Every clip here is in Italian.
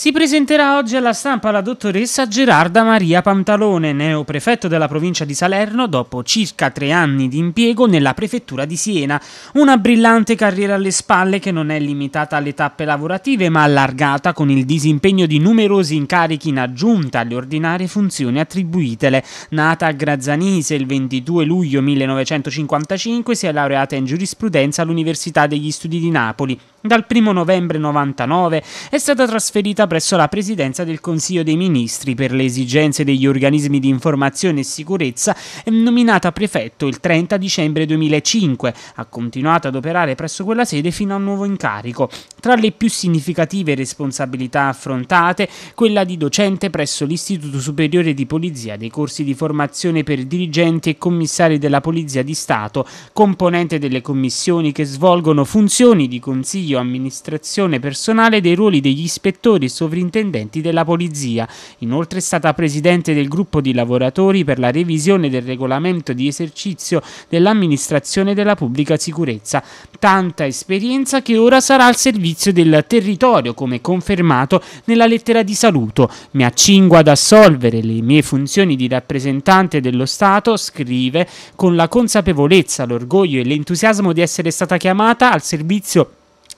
Si presenterà oggi alla stampa la dottoressa Gerarda Maria Pantalone, neoprefetto della provincia di Salerno dopo circa tre anni di impiego nella prefettura di Siena. Una brillante carriera alle spalle che non è limitata alle tappe lavorative ma allargata con il disimpegno di numerosi incarichi in aggiunta alle ordinarie funzioni attribuitele. Nata a Grazzanise il 22 luglio 1955 si è laureata in giurisprudenza all'Università degli Studi di Napoli. Dal 1 novembre 99 è stata trasferita presso la Presidenza del Consiglio dei Ministri per le esigenze degli organismi di informazione e sicurezza, nominata prefetto il 30 dicembre 2005. Ha continuato ad operare presso quella sede fino a un nuovo incarico. Tra le più significative responsabilità affrontate, quella di docente presso l'Istituto Superiore di Polizia dei corsi di formazione per dirigenti e commissari della Polizia di Stato, componente delle commissioni che svolgono funzioni di consiglio amministrazione personale dei ruoli degli ispettori sovrintendenti della polizia. Inoltre è stata presidente del gruppo di lavoratori per la revisione del regolamento di esercizio dell'amministrazione della pubblica sicurezza. Tanta esperienza che ora sarà al servizio del territorio, come confermato nella lettera di saluto. Mi accingo ad assolvere le mie funzioni di rappresentante dello Stato, scrive, con la consapevolezza, l'orgoglio e l'entusiasmo di essere stata chiamata al servizio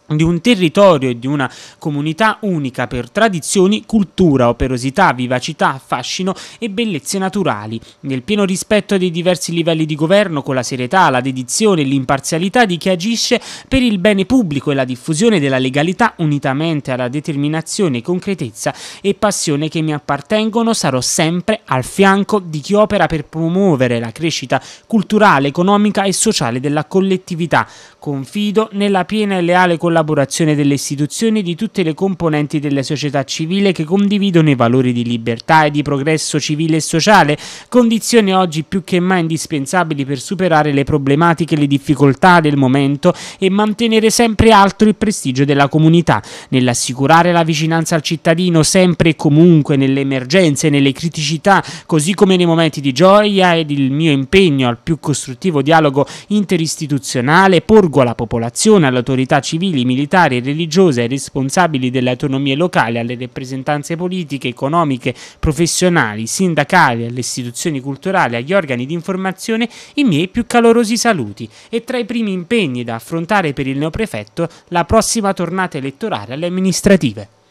di un territorio e di una comunità unica per tradizioni, cultura, operosità, vivacità, fascino e bellezze naturali, nel pieno rispetto dei diversi livelli di governo con la serietà, la dedizione e l'imparzialità di chi agisce per il bene pubblico e la diffusione della legalità unitamente alla determinazione, concretezza e passione che mi appartengono, sarò sempre al fianco di chi opera per promuovere la crescita culturale, economica e sociale della collettività. Confido nella piena e leale collaborazione collaborazione delle istituzioni e di tutte le componenti della società civile che condividono i valori di libertà e di progresso civile e sociale, condizioni oggi più che mai indispensabili per superare le problematiche e le difficoltà del momento e mantenere sempre alto il prestigio della comunità, nell'assicurare la vicinanza al cittadino sempre e comunque nelle emergenze, nelle criticità, così come nei momenti di gioia ed il mio impegno al più costruttivo dialogo interistituzionale, porgo alla popolazione, alle autorità civili civili, militari e religiose, ai responsabili delle autonomie locali, alle rappresentanze politiche, economiche, professionali, sindacali, alle istituzioni culturali, agli organi di informazione i miei più calorosi saluti e tra i primi impegni da affrontare per il neoprefetto la prossima tornata elettorale alle amministrative.